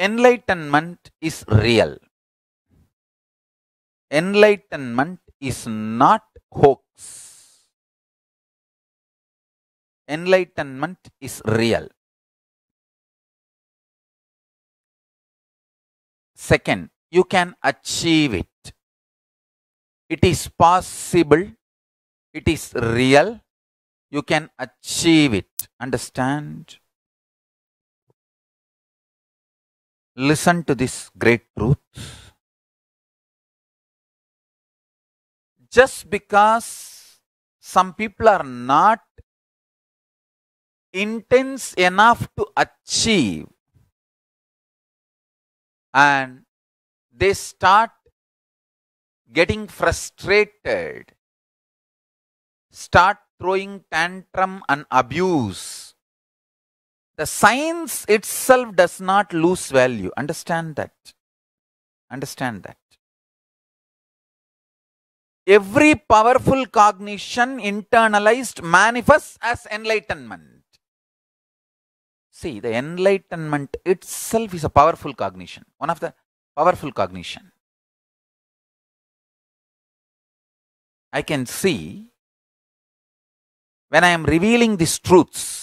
enlightenment is real. Enlightenment is not hoax. Enlightenment is real. Second, you can achieve it. It is possible. It is real. You can achieve it. Understand? Listen to this great truth. Just because some people are not intense enough to achieve and they start getting frustrated, start throwing tantrum and abuse the science itself does not lose value. Understand that. Understand that. Every powerful cognition internalized manifests as enlightenment. See, the enlightenment itself is a powerful cognition, one of the powerful cognition. I can see when I am revealing these truths,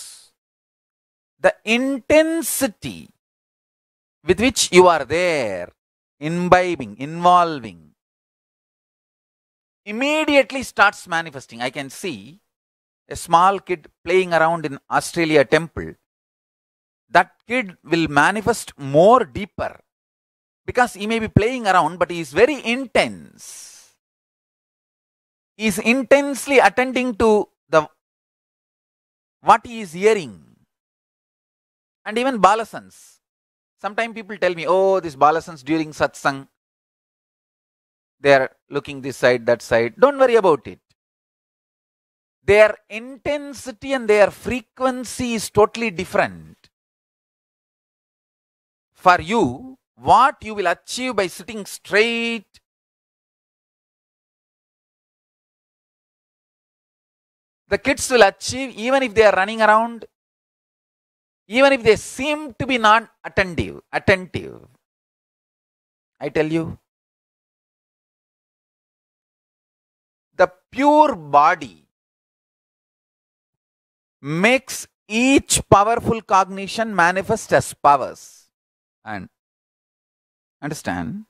the intensity with which you are there, imbibing, involving, immediately starts manifesting. I can see a small kid playing around in Australia temple. That kid will manifest more deeper because he may be playing around, but he is very intense. He is intensely attending to the what he is hearing and even balasans. Sometimes people tell me, oh, these balasans during satsang, they are looking this side, that side. Don't worry about it. Their intensity and their frequency is totally different. For you, what you will achieve by sitting straight the kids will achieve even if they are running around even if they seem to be non attentive attentive i tell you the pure body makes each powerful cognition manifest as powers and understand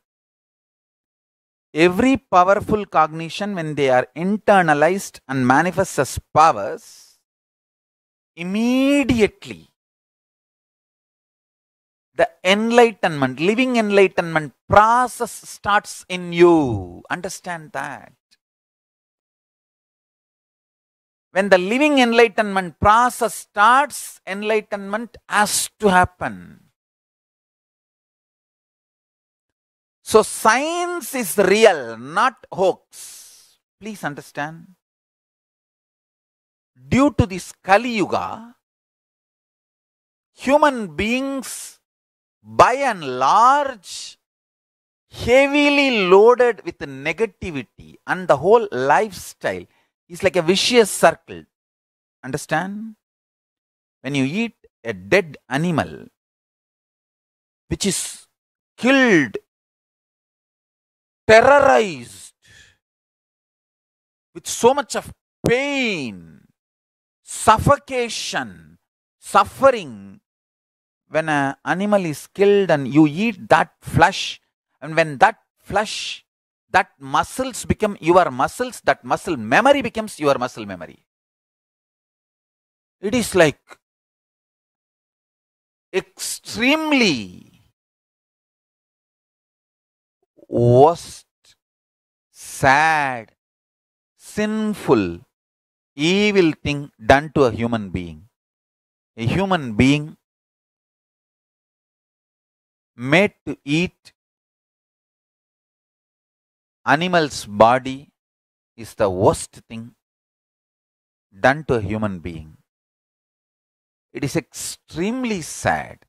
every powerful cognition when they are internalized and manifest as powers immediately enlightenment, living enlightenment process starts in you. Understand that. When the living enlightenment process starts, enlightenment has to happen. So, science is real, not hoax. Please understand. Due to this Kali Yuga, human beings by and large heavily loaded with negativity and the whole lifestyle is like a vicious circle. Understand? When you eat a dead animal which is killed, terrorized with so much of pain, suffocation, suffering, when an animal is killed and you eat that flesh, and when that flesh, that muscles become your muscles, that muscle memory becomes your muscle memory. It is like extremely worst, sad, sinful, evil thing done to a human being. A human being made to eat animal's body is the worst thing done to a human being. It is extremely sad